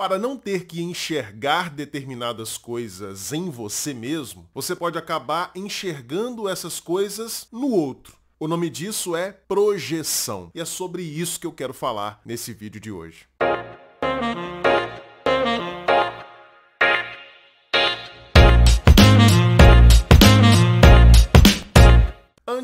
Para não ter que enxergar determinadas coisas em você mesmo, você pode acabar enxergando essas coisas no outro. O nome disso é projeção. E é sobre isso que eu quero falar nesse vídeo de hoje.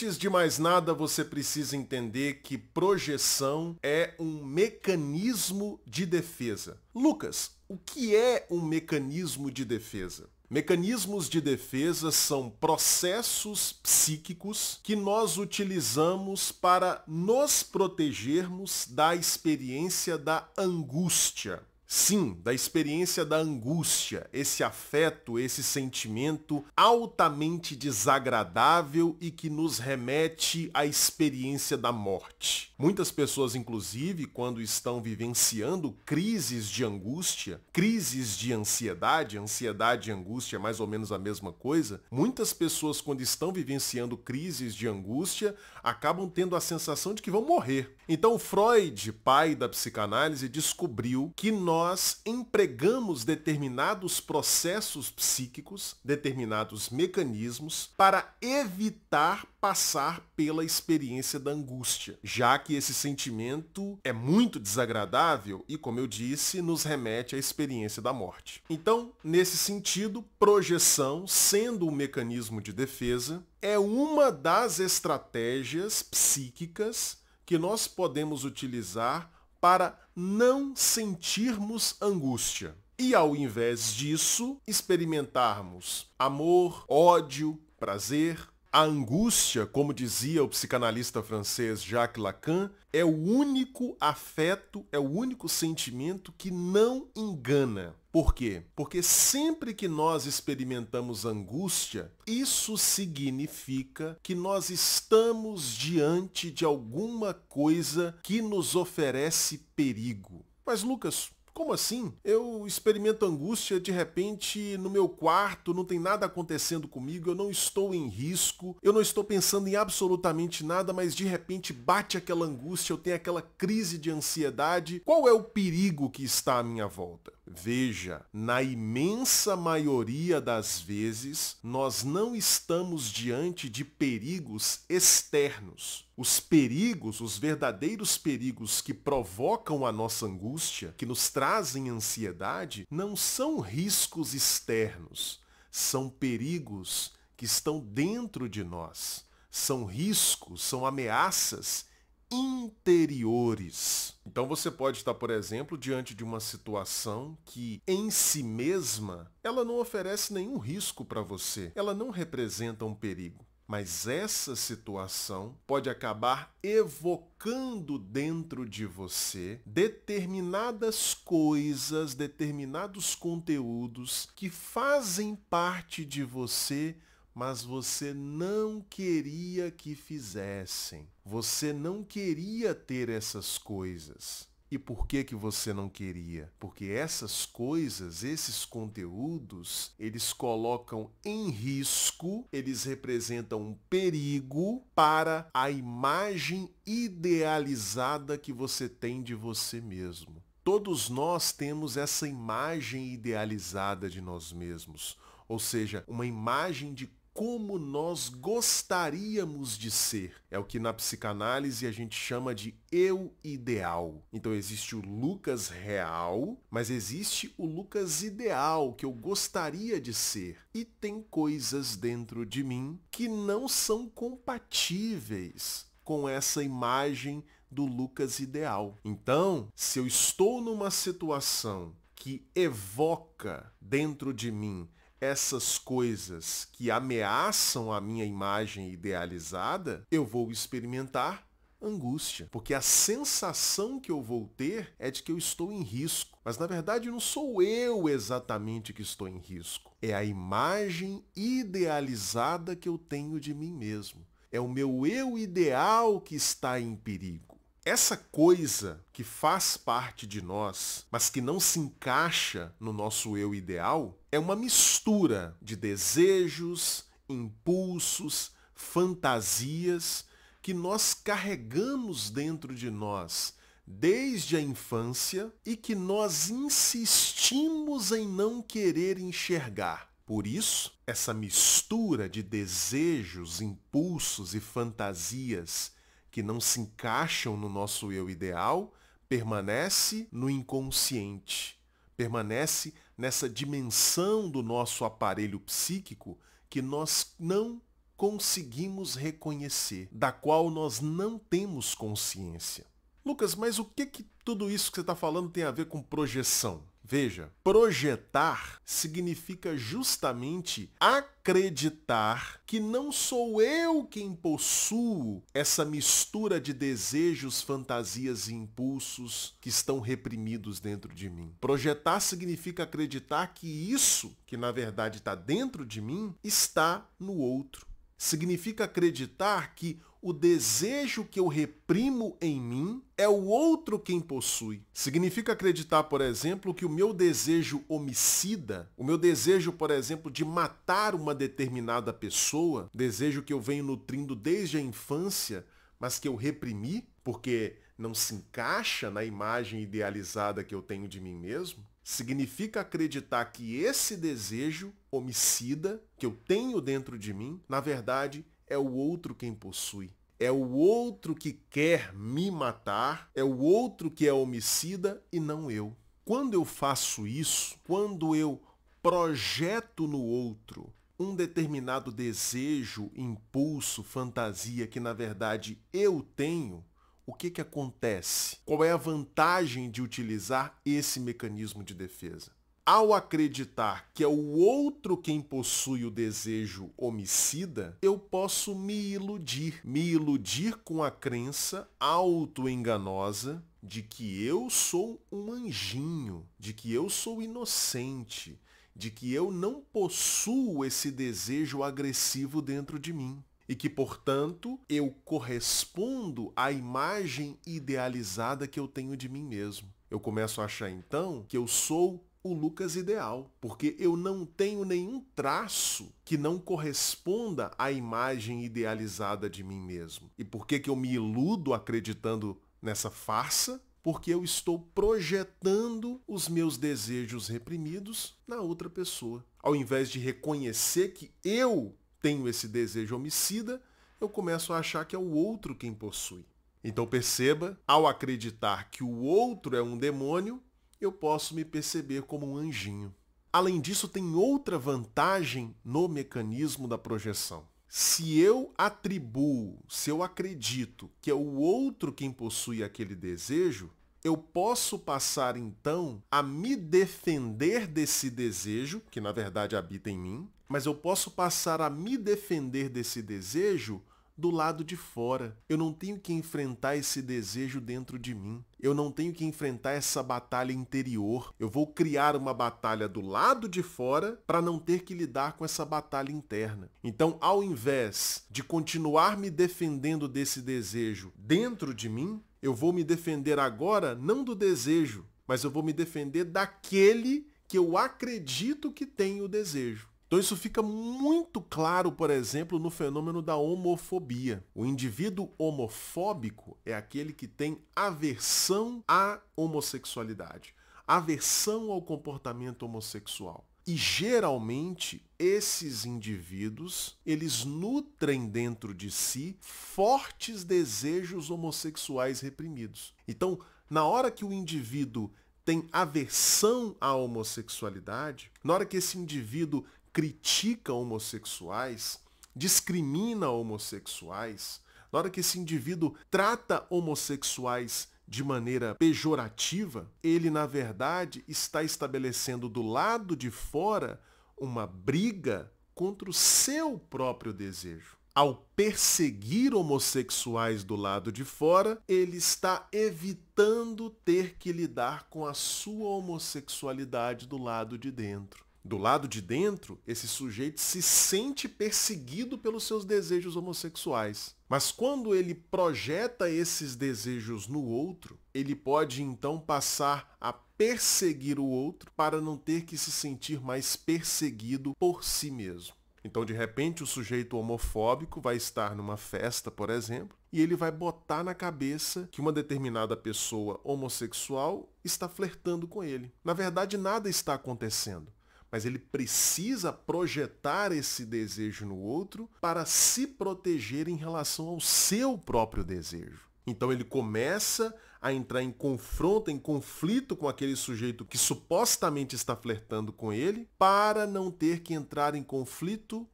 Antes de mais nada, você precisa entender que projeção é um mecanismo de defesa. Lucas, o que é um mecanismo de defesa? Mecanismos de defesa são processos psíquicos que nós utilizamos para nos protegermos da experiência da angústia. Sim, da experiência da angústia, esse afeto, esse sentimento altamente desagradável e que nos remete à experiência da morte. Muitas pessoas, inclusive, quando estão vivenciando crises de angústia, crises de ansiedade, ansiedade e angústia é mais ou menos a mesma coisa, muitas pessoas, quando estão vivenciando crises de angústia, acabam tendo a sensação de que vão morrer. Então, Freud, pai da psicanálise, descobriu que nós nós empregamos determinados processos psíquicos, determinados mecanismos, para evitar passar pela experiência da angústia, já que esse sentimento é muito desagradável e, como eu disse, nos remete à experiência da morte. Então, nesse sentido, projeção, sendo um mecanismo de defesa, é uma das estratégias psíquicas que nós podemos utilizar para não sentirmos angústia. E ao invés disso, experimentarmos amor, ódio, prazer, a angústia, como dizia o psicanalista francês Jacques Lacan, é o único afeto, é o único sentimento que não engana. Por quê? Porque sempre que nós experimentamos angústia, isso significa que nós estamos diante de alguma coisa que nos oferece perigo. Mas Lucas, como assim? Eu experimento angústia de repente no meu quarto, não tem nada acontecendo comigo, eu não estou em risco, eu não estou pensando em absolutamente nada, mas de repente bate aquela angústia, eu tenho aquela crise de ansiedade. Qual é o perigo que está à minha volta? Veja, na imensa maioria das vezes, nós não estamos diante de perigos externos. Os perigos, os verdadeiros perigos que provocam a nossa angústia, que nos trazem ansiedade, não são riscos externos, são perigos que estão dentro de nós. São riscos, são ameaças interiores. Então você pode estar, por exemplo, diante de uma situação que em si mesma ela não oferece nenhum risco para você, ela não representa um perigo. Mas essa situação pode acabar evocando dentro de você determinadas coisas, determinados conteúdos que fazem parte de você, mas você não queria que fizessem. Você não queria ter essas coisas. E por que que você não queria? Porque essas coisas, esses conteúdos, eles colocam em risco, eles representam um perigo para a imagem idealizada que você tem de você mesmo. Todos nós temos essa imagem idealizada de nós mesmos, ou seja, uma imagem de como nós gostaríamos de ser. É o que na psicanálise a gente chama de eu ideal. Então existe o Lucas real, mas existe o Lucas ideal, que eu gostaria de ser. E tem coisas dentro de mim que não são compatíveis com essa imagem do Lucas ideal. Então, se eu estou numa situação que evoca dentro de mim essas coisas que ameaçam a minha imagem idealizada, eu vou experimentar angústia, porque a sensação que eu vou ter é de que eu estou em risco, mas na verdade não sou eu exatamente que estou em risco, é a imagem idealizada que eu tenho de mim mesmo, é o meu eu ideal que está em perigo. Essa coisa que faz parte de nós, mas que não se encaixa no nosso eu ideal, é uma mistura de desejos, impulsos, fantasias que nós carregamos dentro de nós desde a infância e que nós insistimos em não querer enxergar. Por isso, essa mistura de desejos, impulsos e fantasias que não se encaixam no nosso eu ideal permanece no inconsciente, permanece nessa dimensão do nosso aparelho psíquico que nós não conseguimos reconhecer, da qual nós não temos consciência. Lucas, mas o que, que tudo isso que você está falando tem a ver com projeção? Veja, projetar significa justamente acreditar que não sou eu quem possuo essa mistura de desejos, fantasias e impulsos que estão reprimidos dentro de mim. Projetar significa acreditar que isso, que na verdade está dentro de mim, está no outro. Significa acreditar que o desejo que eu reprimo em mim é o outro quem possui. Significa acreditar, por exemplo, que o meu desejo homicida, o meu desejo, por exemplo, de matar uma determinada pessoa, desejo que eu venho nutrindo desde a infância, mas que eu reprimi, porque não se encaixa na imagem idealizada que eu tenho de mim mesmo, significa acreditar que esse desejo homicida que eu tenho dentro de mim, na verdade, é o outro quem possui. É o outro que quer me matar, é o outro que é homicida e não eu. Quando eu faço isso, quando eu projeto no outro um determinado desejo, impulso, fantasia que na verdade eu tenho, o que, que acontece? Qual é a vantagem de utilizar esse mecanismo de defesa? ao acreditar que é o outro quem possui o desejo homicida, eu posso me iludir, me iludir com a crença autoenganosa de que eu sou um anjinho, de que eu sou inocente, de que eu não possuo esse desejo agressivo dentro de mim e que, portanto, eu correspondo à imagem idealizada que eu tenho de mim mesmo. Eu começo a achar então que eu sou o Lucas ideal, porque eu não tenho nenhum traço que não corresponda à imagem idealizada de mim mesmo. E por que, que eu me iludo acreditando nessa farsa? Porque eu estou projetando os meus desejos reprimidos na outra pessoa. Ao invés de reconhecer que eu tenho esse desejo homicida, eu começo a achar que é o outro quem possui. Então perceba, ao acreditar que o outro é um demônio, eu posso me perceber como um anjinho. Além disso, tem outra vantagem no mecanismo da projeção. Se eu atribuo, se eu acredito que é o outro quem possui aquele desejo, eu posso passar então a me defender desse desejo, que na verdade habita em mim, mas eu posso passar a me defender desse desejo do lado de fora. Eu não tenho que enfrentar esse desejo dentro de mim. Eu não tenho que enfrentar essa batalha interior. Eu vou criar uma batalha do lado de fora para não ter que lidar com essa batalha interna. Então, ao invés de continuar me defendendo desse desejo dentro de mim, eu vou me defender agora não do desejo, mas eu vou me defender daquele que eu acredito que tem o desejo. Então isso fica muito claro, por exemplo, no fenômeno da homofobia. O indivíduo homofóbico é aquele que tem aversão à homossexualidade, aversão ao comportamento homossexual. E geralmente esses indivíduos, eles nutrem dentro de si fortes desejos homossexuais reprimidos. Então, na hora que o indivíduo tem aversão à homossexualidade, na hora que esse indivíduo critica homossexuais, discrimina homossexuais, na hora que esse indivíduo trata homossexuais de maneira pejorativa, ele na verdade está estabelecendo do lado de fora uma briga contra o seu próprio desejo. Ao perseguir homossexuais do lado de fora, ele está evitando ter que lidar com a sua homossexualidade do lado de dentro. Do lado de dentro, esse sujeito se sente perseguido pelos seus desejos homossexuais. Mas quando ele projeta esses desejos no outro, ele pode então passar a perseguir o outro para não ter que se sentir mais perseguido por si mesmo. Então, de repente, o sujeito homofóbico vai estar numa festa, por exemplo, e ele vai botar na cabeça que uma determinada pessoa homossexual está flertando com ele. Na verdade, nada está acontecendo mas ele precisa projetar esse desejo no outro para se proteger em relação ao seu próprio desejo. Então ele começa a entrar em confronto, em conflito com aquele sujeito que supostamente está flertando com ele, para não ter que entrar em conflito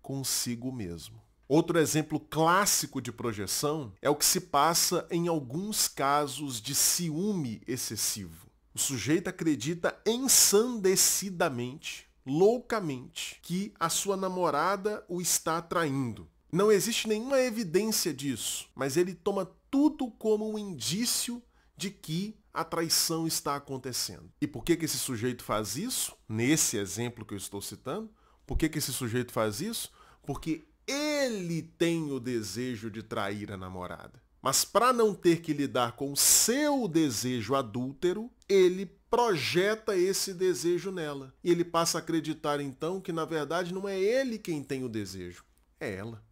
consigo mesmo. Outro exemplo clássico de projeção é o que se passa em alguns casos de ciúme excessivo. O sujeito acredita ensandecidamente, loucamente, que a sua namorada o está traindo. Não existe nenhuma evidência disso, mas ele toma tudo como um indício de que a traição está acontecendo. E por que, que esse sujeito faz isso? Nesse exemplo que eu estou citando, por que, que esse sujeito faz isso? Porque ele tem o desejo de trair a namorada. Mas para não ter que lidar com o seu desejo adúltero, ele projeta esse desejo nela. E ele passa a acreditar então que na verdade não é ele quem tem o desejo, é ela.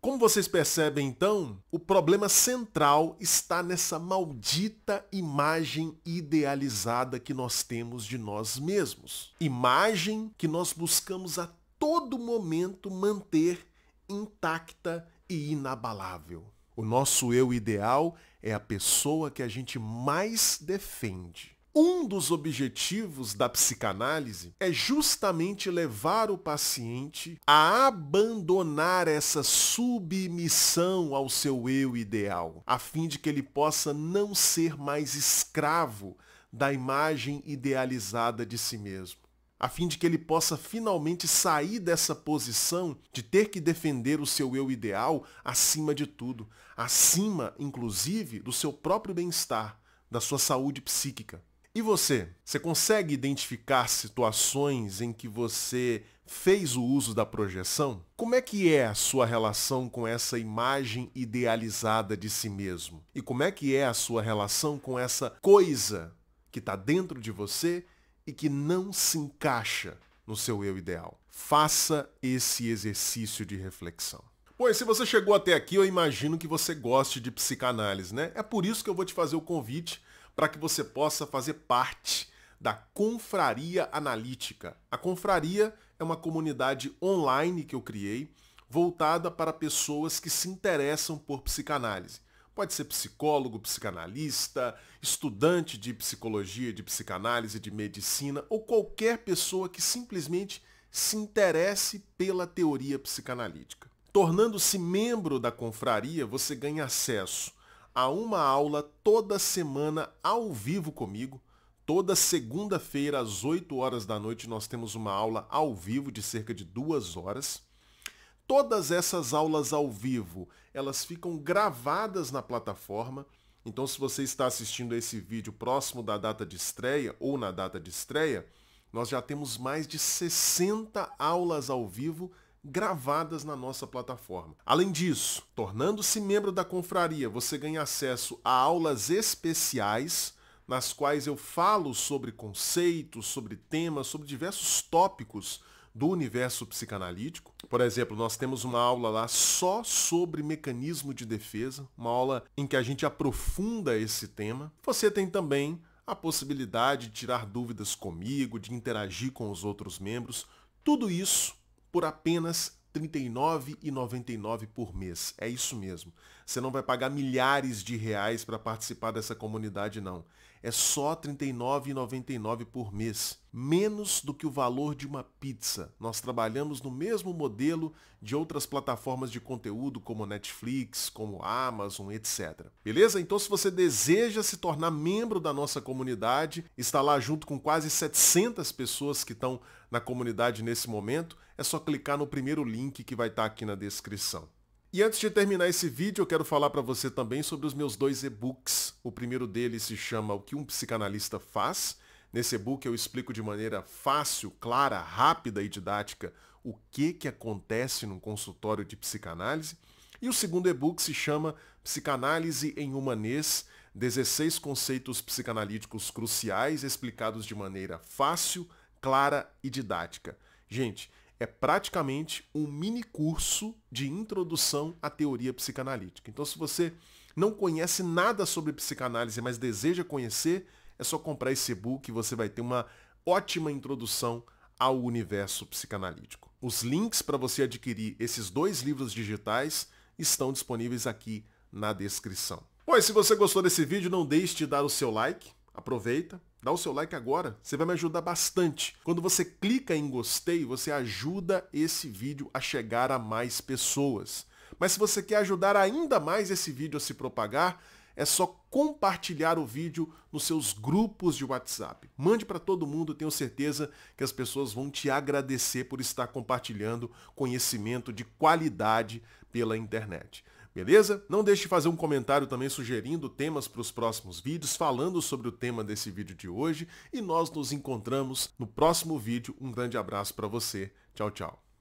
Como vocês percebem então, o problema central está nessa maldita imagem idealizada que nós temos de nós mesmos. Imagem que nós buscamos a todo momento manter intacta e inabalável. O nosso eu ideal é a pessoa que a gente mais defende. Um dos objetivos da psicanálise é justamente levar o paciente a abandonar essa submissão ao seu eu ideal, a fim de que ele possa não ser mais escravo da imagem idealizada de si mesmo a fim de que ele possa finalmente sair dessa posição de ter que defender o seu eu ideal acima de tudo, acima, inclusive, do seu próprio bem-estar, da sua saúde psíquica. E você? Você consegue identificar situações em que você fez o uso da projeção? Como é que é a sua relação com essa imagem idealizada de si mesmo? E como é que é a sua relação com essa coisa que está dentro de você e que não se encaixa no seu eu ideal. Faça esse exercício de reflexão. Pois se você chegou até aqui, eu imagino que você goste de psicanálise, né? É por isso que eu vou te fazer o convite para que você possa fazer parte da Confraria Analítica. A Confraria é uma comunidade online que eu criei voltada para pessoas que se interessam por psicanálise. Pode ser psicólogo, psicanalista, estudante de psicologia, de psicanálise, de medicina ou qualquer pessoa que simplesmente se interesse pela teoria psicanalítica. Tornando-se membro da confraria, você ganha acesso a uma aula toda semana ao vivo comigo. Toda segunda-feira às 8 horas da noite nós temos uma aula ao vivo de cerca de duas horas. Todas essas aulas ao vivo, elas ficam gravadas na plataforma. Então, se você está assistindo esse vídeo próximo da data de estreia ou na data de estreia, nós já temos mais de 60 aulas ao vivo gravadas na nossa plataforma. Além disso, tornando-se membro da confraria, você ganha acesso a aulas especiais nas quais eu falo sobre conceitos, sobre temas, sobre diversos tópicos do universo psicanalítico. Por exemplo, nós temos uma aula lá só sobre mecanismo de defesa, uma aula em que a gente aprofunda esse tema. Você tem também a possibilidade de tirar dúvidas comigo, de interagir com os outros membros, tudo isso por apenas R$ 39,99 por mês. É isso mesmo. Você não vai pagar milhares de reais para participar dessa comunidade, não é só R$ 39,99 por mês, menos do que o valor de uma pizza. Nós trabalhamos no mesmo modelo de outras plataformas de conteúdo como Netflix, como Amazon, etc. Beleza? Então se você deseja se tornar membro da nossa comunidade, está lá junto com quase 700 pessoas que estão na comunidade nesse momento, é só clicar no primeiro link que vai estar aqui na descrição. E antes de terminar esse vídeo, eu quero falar para você também sobre os meus dois e-books. O primeiro deles se chama O que um psicanalista faz. Nesse e-book eu explico de maneira fácil, clara, rápida e didática o que, que acontece num consultório de psicanálise. E o segundo e-book se chama Psicanálise em Humanês, 16 conceitos psicanalíticos cruciais explicados de maneira fácil, clara e didática. Gente, é praticamente um mini curso de introdução à teoria psicanalítica. Então, se você não conhece nada sobre psicanálise, mas deseja conhecer, é só comprar esse e-book e você vai ter uma ótima introdução ao universo psicanalítico. Os links para você adquirir esses dois livros digitais estão disponíveis aqui na descrição. Bom, e se você gostou desse vídeo, não deixe de dar o seu like. Aproveita, Dá o seu like agora, você vai me ajudar bastante. Quando você clica em gostei, você ajuda esse vídeo a chegar a mais pessoas. Mas se você quer ajudar ainda mais esse vídeo a se propagar, é só compartilhar o vídeo nos seus grupos de WhatsApp. Mande para todo mundo, tenho certeza que as pessoas vão te agradecer por estar compartilhando conhecimento de qualidade pela internet beleza? Não deixe de fazer um comentário também sugerindo temas para os próximos vídeos, falando sobre o tema desse vídeo de hoje e nós nos encontramos no próximo vídeo. Um grande abraço para você. Tchau, tchau.